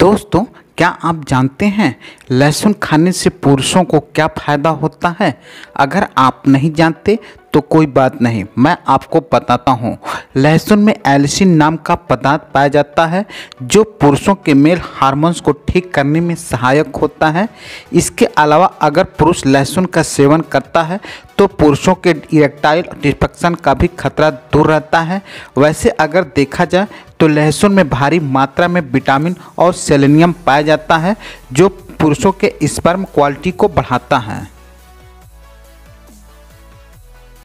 दोस्तों क्या आप जानते हैं लहसुन खाने से पुरुषों को क्या फ़ायदा होता है अगर आप नहीं जानते तो कोई बात नहीं मैं आपको बताता हूँ लहसुन में एलिसिन नाम का पदार्थ पाया जाता है जो पुरुषों के मेल हार्मोन्स को ठीक करने में सहायक होता है इसके अलावा अगर पुरुष लहसुन का सेवन करता है तो पुरुषों के इरेक्टाइल डिस्फंक्शन का भी खतरा दूर रहता है वैसे अगर देखा जाए तो लहसुन में भारी मात्रा में विटामिन और सेलेनियम पाया जाता है जो पुरुषों के स्पर्म क्वालिटी को बढ़ाता है